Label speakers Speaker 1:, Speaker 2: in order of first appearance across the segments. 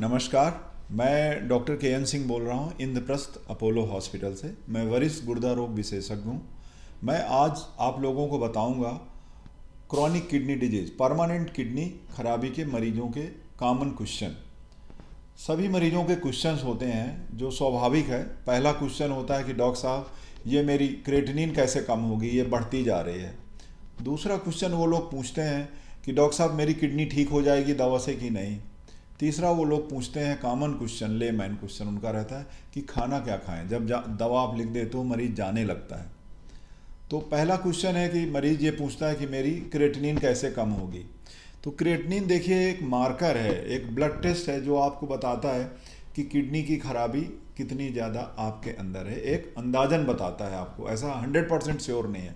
Speaker 1: नमस्कार मैं डॉक्टर के एन सिंह बोल रहा हूँ इंद्रप्रस्थ अपोलो हॉस्पिटल से मैं वरिष्ठ गुर्दा रोग विशेषज्ञ हूँ मैं आज आप लोगों को बताऊँगा chronic kidney disease permanent kidney खराबी के मरीजों के कॉमन क्वेश्चन सभी मरीजों के क्वेश्चंस होते हैं जो स्वाभाविक है पहला क्वेश्चन होता है कि डॉक्टर साहब ये मेरी क्रेटनिन कैसे कम होगी ये बढ़ती जा रही है दूसरा क्वेश्चन वो लोग पूछते हैं कि डॉक्टर साहब मेरी किडनी ठीक हो जाएगी दवा से कि नहीं तीसरा वो लोग पूछते हैं common question layman question उनका रहता है कि खाना क्या खाएं जब दवा आप लिख देते हो मरीज जाने लगता है तो पहला क्वेश्चन है कि मरीज ये पूछता है कि मेरी क्रेटनिन कैसे कम होगी तो क्रेटनिन देखिए एक मार्कर है एक ब्लड टेस्ट है जो आपको बताता है कि किडनी की खराबी कितनी ज़्यादा आपके अंदर है एक अंदाजन बताता है आपको ऐसा हंड्रेड परसेंट श्योर नहीं है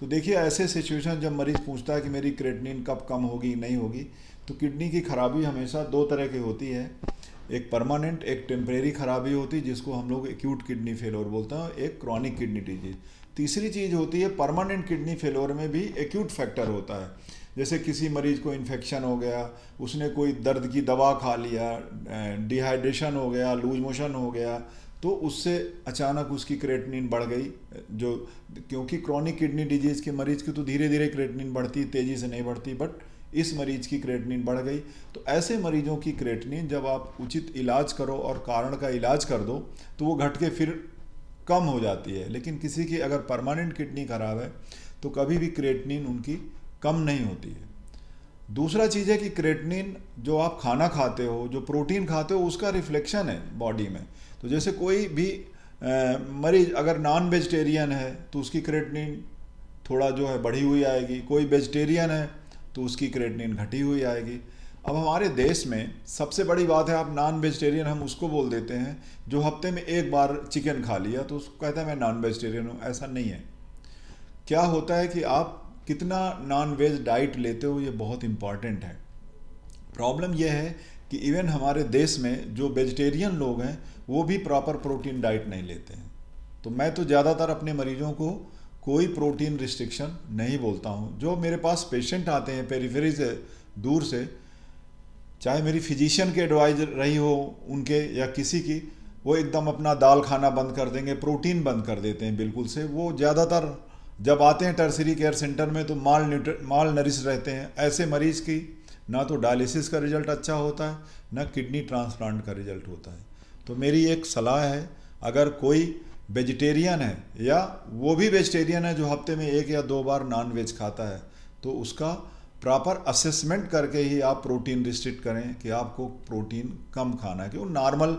Speaker 1: तो देखिए ऐसे सिचुएशन जब मरीज़ पूछता है कि मेरी क्रेटनिन कब कम होगी नहीं होगी तो किडनी की खराबी हमेशा दो तरह की होती है एक परमानेंट एक टेम्परेरी खराबी होती है जिसको हम लोग एक्यूट किडनी फेलोर बोलते हैं एक क्रॉनिक किडनी डिजीज तीसरी चीज़ होती है परमानेंट किडनी फेलोर में भी एक्यूट फैक्टर होता है जैसे किसी मरीज को इन्फेक्शन हो गया उसने कोई दर्द की दवा खा लिया डिहाइड्रेशन हो गया लूज मोशन हो गया तो उससे अचानक उसकी क्रेटनिन बढ़ गई जो क्योंकि क्रॉनिक किडनी डिजीज़ के मरीज़ की तो धीरे धीरे क्रेटनिन बढ़ती तेज़ी से नहीं बढ़ती बट इस मरीज की क्रेटनिन बढ़ गई तो ऐसे मरीजों की क्रेटनिन जब आप उचित इलाज करो और कारण का इलाज कर दो तो वो घट के फिर कम हो जाती है लेकिन किसी की अगर परमानेंट किडनी खराब है तो कभी भी क्रेटनिन उनकी कम नहीं होती है दूसरा चीज़ है कि क्रेटनिन जो आप खाना खाते हो जो प्रोटीन खाते हो उसका रिफ्लेक्शन है बॉडी में तो जैसे कोई भी मरीज अगर नॉन वेजिटेरियन है तो उसकी क्रेटनिन थोड़ा जो है बढ़ी हुई आएगी कोई वेजिटेरियन है तो उसकी क्रेटनिन घटी हुई आएगी अब हमारे देश में सबसे बड़ी बात है आप नॉन वेजिटेरियन हम उसको बोल देते हैं जो हफ्ते में एक बार चिकन खा लिया तो उसको कहता है मैं नॉन वेजिटेरियन हूँ ऐसा नहीं है क्या होता है कि आप कितना नॉन वेज डाइट लेते हो ये बहुत इम्पॉर्टेंट है प्रॉब्लम यह है कि इवन हमारे देश में जो वेजिटेरियन लोग हैं वो भी प्रॉपर प्रोटीन डाइट नहीं लेते हैं तो मैं तो ज़्यादातर अपने मरीजों को कोई प्रोटीन रिस्ट्रिक्शन नहीं बोलता हूँ जो मेरे पास पेशेंट आते हैं पेरीफेरी से दूर से चाहे मेरी फिजिशियन के एडवाइज रही हो उनके या किसी की वो एकदम अपना दाल खाना बंद कर देंगे प्रोटीन बंद कर देते हैं बिल्कुल से वो ज़्यादातर जब आते हैं टर्सरी केयर सेंटर में तो माल न्यूट्र माल नरिश रहते हैं ऐसे मरीज़ की ना तो डायलिसिस का रिजल्ट अच्छा होता है ना किडनी ट्रांसप्लांट का रिजल्ट होता है तो मेरी एक सलाह है अगर कोई वेजिटेरियन है या वो भी वेजिटेरियन है जो हफ्ते में एक या दो बार नॉन वेज खाता है तो उसका प्रॉपर असेसमेंट करके ही आप प्रोटीन रिस्ट्रिक्ट करें कि आपको प्रोटीन कम खाना है क्यों नॉर्मल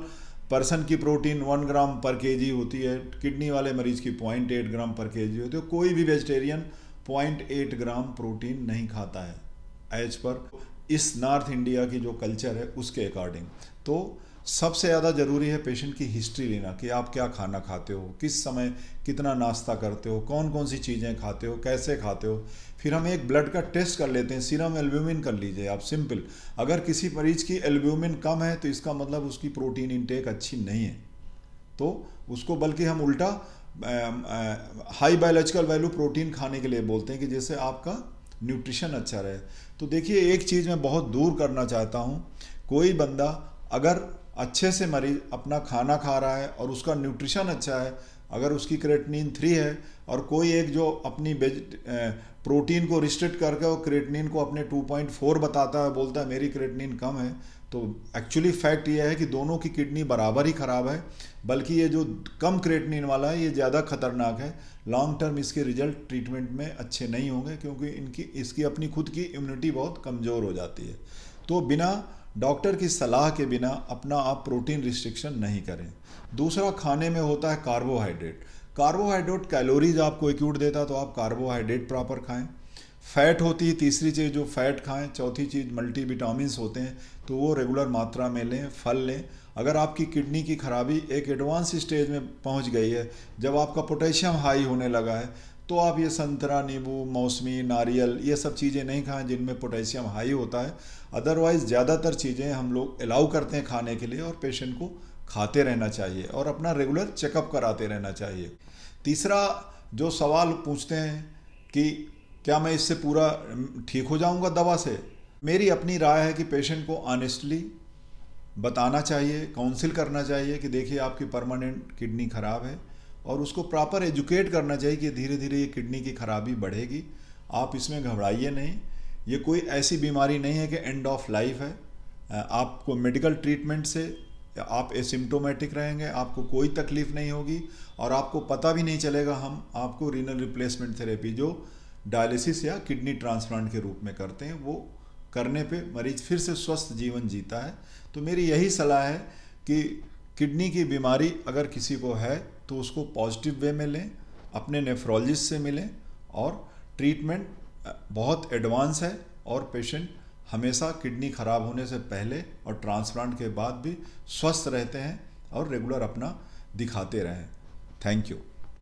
Speaker 1: पर्सन की प्रोटीन वन ग्राम पर के जी होती है किडनी वाले मरीज की पॉइंट एट ग्राम पर के जी होती है कोई भी vegetarian point eight gram protein नहीं खाता है एज पर इस नॉर्थ इंडिया की जो कल्चर है उसके अकॉर्डिंग तो सबसे ज़्यादा ज़रूरी है पेशेंट की हिस्ट्री लेना कि आप क्या खाना खाते हो किस समय कितना नाश्ता करते हो कौन कौन सी चीज़ें खाते हो कैसे खाते हो फिर हम एक ब्लड का टेस्ट कर लेते हैं सीरम एल्ब्यूमिन कर लीजिए आप सिंपल अगर किसी मरीज की एल्ब्यूमिन कम है तो इसका मतलब उसकी प्रोटीन इनटेक अच्छी नहीं है तो उसको बल्कि हम उल्टा हाई बायोलॉजिकल वैल्यू प्रोटीन खाने के लिए बोलते हैं कि जैसे आपका न्यूट्रिशन अच्छा रहे तो देखिए एक चीज़ मैं बहुत दूर करना चाहता हूँ कोई बंदा अगर अच्छे से मरीज अपना खाना खा रहा है और उसका न्यूट्रिशन अच्छा है अगर उसकी क्रेटनिन थ्री है और कोई एक जो अपनी वेज प्रोटीन को रिस्ट्रिक्ट करके और क्रेटनिन को अपने 2.4 बताता है बोलता है मेरी क्रेटनिन कम है तो एक्चुअली फैक्ट ये है कि दोनों की किडनी बराबर ही ख़राब है बल्कि ये जो कम क्रेटनिन वाला है ये ज़्यादा खतरनाक है लॉन्ग टर्म इसके रिजल्ट ट्रीटमेंट में अच्छे नहीं होंगे क्योंकि इनकी इसकी अपनी खुद की इम्यूनिटी बहुत कमज़ोर हो जाती है तो बिना डॉक्टर की सलाह के बिना अपना आप प्रोटीन रिस्ट्रिक्शन नहीं करें दूसरा खाने में होता है कार्बोहाइड्रेट कार्बोहाइड्रेट कैलोरीज आपको एक्यूट देता तो आप कार्बोहाइड्रेट प्रॉपर खाएं फैट होती है तीसरी चीज़ जो फैट खाएं चौथी चीज़ मल्टी विटामिन होते हैं तो वो रेगुलर मात्रा में लें फल लें अगर आपकी किडनी की खराबी एक एडवांस स्टेज में पहुंच गई है जब आपका पोटेशियम हाई होने लगा है तो आप ये संतरा नींबू मौसमी नारियल ये सब चीज़ें नहीं खाएं जिनमें पोटेशियम हाई होता है अदरवाइज़ ज़्यादातर चीज़ें हम लोग अलाउ करते हैं खाने के लिए और पेशेंट को खाते रहना चाहिए और अपना रेगुलर चेकअप कराते रहना चाहिए तीसरा जो सवाल पूछते हैं कि क्या मैं इससे पूरा ठीक हो जाऊंगा दवा से मेरी अपनी राय है कि पेशेंट को ऑनेस्टली बताना चाहिए काउंसिल करना चाहिए कि देखिए आपकी परमानेंट किडनी ख़राब है और उसको प्रॉपर एजुकेट करना चाहिए कि धीरे धीरे ये किडनी की खराबी बढ़ेगी आप इसमें घबराइए नहीं ये कोई ऐसी बीमारी नहीं है कि एंड ऑफ लाइफ है आपको मेडिकल ट्रीटमेंट से आप एसिम्टोमेटिक रहेंगे आपको कोई तकलीफ़ नहीं होगी और आपको पता भी नहीं चलेगा हम आपको रीनल रिप्लेसमेंट थेरेपी जो डायलिसिस या किडनी ट्रांसप्लांट के रूप में करते हैं वो करने पे मरीज फिर से स्वस्थ जीवन जीता है तो मेरी यही सलाह है कि किडनी की बीमारी अगर किसी को है तो उसको पॉजिटिव वे में लें अपने नेफ्रोलॉजिस्ट से मिलें और ट्रीटमेंट बहुत एडवांस है और पेशेंट हमेशा किडनी खराब होने से पहले और ट्रांसप्लांट के बाद भी स्वस्थ रहते हैं और रेगुलर अपना दिखाते रहें थैंक यू